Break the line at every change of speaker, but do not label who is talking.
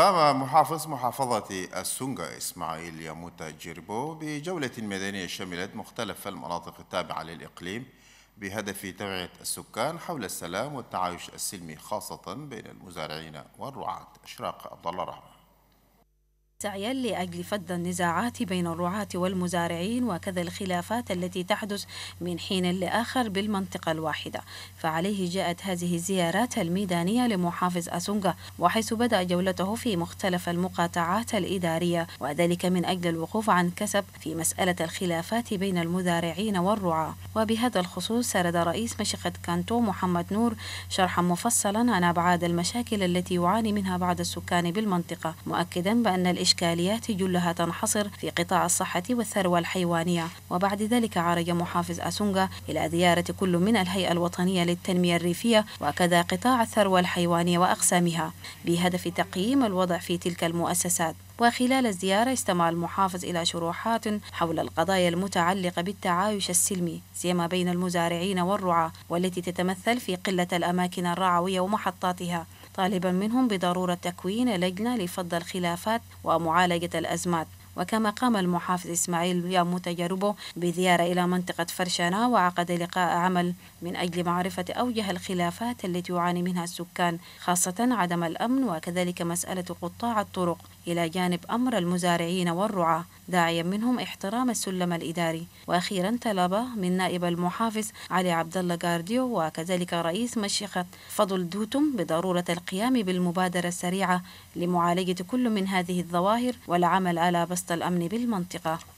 قام محافظ محافظة السونغا إسماعيل ياموتا جيربو بجولة ميدانية شملت مختلف المناطق التابعة للإقليم بهدف توعية السكان حول السلام والتعايش السلمي خاصة بين المزارعين والرعاة أشراق عبد الله رحمه
سعيا لاجل فض النزاعات بين الرعاة والمزارعين وكذا الخلافات التي تحدث من حين لاخر بالمنطقه الواحده، فعليه جاءت هذه الزيارات الميدانيه لمحافظ اسونغا وحيث بدا جولته في مختلف المقاطعات الاداريه وذلك من اجل الوقوف عن كسب في مساله الخلافات بين المزارعين والرعاة، وبهذا الخصوص سرد رئيس مشيخه كانتو محمد نور شرحا مفصلا عن ابعاد المشاكل التي يعاني منها بعض السكان بالمنطقه، مؤكدا بان الإشتراك إشكاليات جلها تنحصر في قطاع الصحة والثروة الحيوانية وبعد ذلك عرج محافظ أسونغا إلى زيارة كل من الهيئة الوطنية للتنمية الريفية وكذا قطاع الثروة الحيوانية وأقسامها بهدف تقييم الوضع في تلك المؤسسات وخلال الزيارة استمع المحافظ إلى شروحات حول القضايا المتعلقة بالتعايش السلمي سيما بين المزارعين والرعاة والتي تتمثل في قلة الأماكن الرعوية ومحطاتها طالبا منهم بضرورة تكوين لجنة لفض الخلافات ومعالجة الأزمات وكما قام المحافظ إسماعيل يامو تجربه بزيارة إلى منطقة فرشانة وعقد لقاء عمل من أجل معرفة أوجه الخلافات التي يعاني منها السكان خاصة عدم الأمن وكذلك مسألة قطاع الطرق إلى جانب أمر المزارعين والرعاة داعيا منهم احترام السلم الإداري وأخيرا طلب من نائب المحافظ علي عبد الله غارديو وكذلك رئيس مشيخة فضل دوتم بضرورة القيام بالمبادرة السريعة لمعالجة كل من هذه الظواهر والعمل على بسط الأمن بالمنطقة